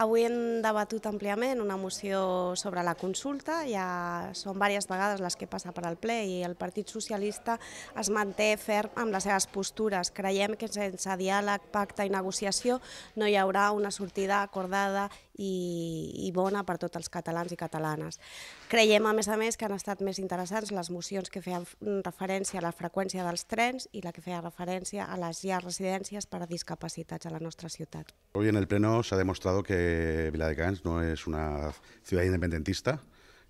Avui hem debatut àmpliament una moció sobre la consulta, ja són diverses vegades les que passa per al ple i el Partit Socialista es manté ferm amb les seves postures. Creiem que sense diàleg, pacte i negociació no hi haurà una sortida acordada i, i bona per tots els catalans i catalanes. Creiem, a més a més, que han estat més interessants les mocions que feien referència a la freqüència dels trens i la que feia referència a les ja residències per a discapacitats a la nostra ciutat. Avui en el Pleno s'ha demostrat que Viladecans no és una ciutat independentista,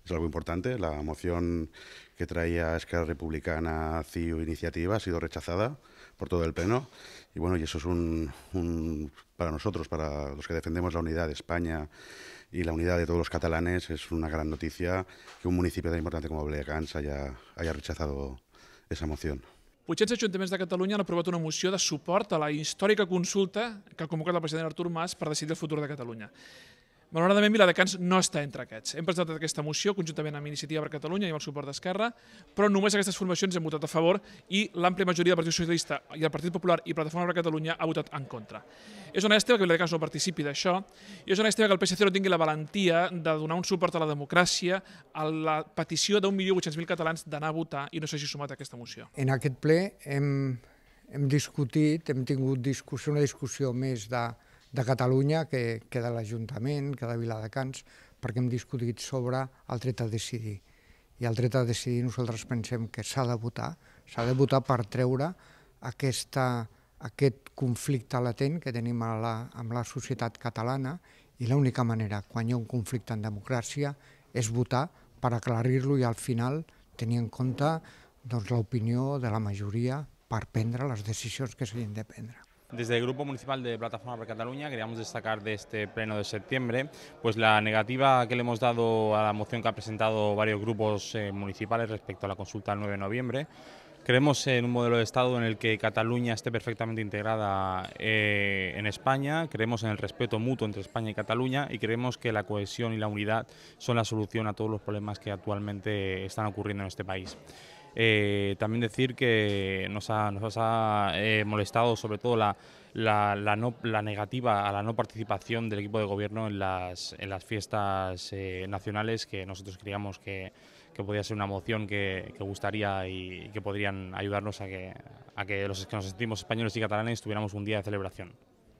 es algo importante. La moción que traía Esquerra Republicana, CIU, Iniciativa ha sido rechazada por todo el Pleno. Y bueno, y eso es un, un, para nosotros, para los que defendemos la unidad de España y la unidad de todos los catalanes, es una gran noticia que un municipio tan importante como Blegans haya, haya rechazado esa moción. 800 ajuntaments de Catalunya han aprovat una moció de suport a la històrica consulta que ha convocat el president Artur Mas per decidir el futur de Catalunya. Malauradament, Viladecans no està entre aquests. Hem presentat aquesta moció conjuntament amb Iniciativa per Catalunya i amb el suport d'Esquerra, però només aquestes formacions hem votat a favor i l'àmplia majoria del Partit Socialista i el Partit Popular i Plataforma per Catalunya ha votat en contra. És una estima que Viladecans no participi d'això i és una estima que el PSC no tingui la valentia de donar un suport a la democràcia a la petició d'un milió 800.000 catalans d'anar a votar i no s'hagi sumat a aquesta moció. En aquest ple hem, hem discutit, hem tingut discussió, una discussió més de de Catalunya que, que de l'Ajuntament, que de Viladecans, perquè hem discutit sobre el dret a decidir. I el dret a decidir nosaltres pensem que s'ha de votar, s'ha de votar per treure aquesta, aquest conflicte latent que tenim a la, amb la societat catalana i l'única manera, quan hi ha un conflicte en democràcia, és votar per aclarir-lo i al final tenir en compte doncs, l'opinió de la majoria per prendre les decisions que s'hagin de prendre. Desde el Grupo Municipal de Plataforma por Cataluña queríamos destacar de este pleno de septiembre pues la negativa que le hemos dado a la moción que ha presentado varios grupos eh, municipales respecto a la consulta del 9 de noviembre. Creemos en un modelo de Estado en el que Cataluña esté perfectamente integrada eh, en España, creemos en el respeto mutuo entre España y Cataluña y creemos que la cohesión y la unidad son la solución a todos los problemas que actualmente están ocurriendo en este país. Eh, también decir que nos ha, nos ha eh, molestado sobre todo la, la, la, negativa a la no participación del equipo de gobierno en las, en las fiestas eh, nacionales que nosotros creíamos que, que podía ser una moción que, que, gustaría y que podrían ayudarnos a que, a que los que nos sentimos españoles y catalanes tuviéramos un día de celebración.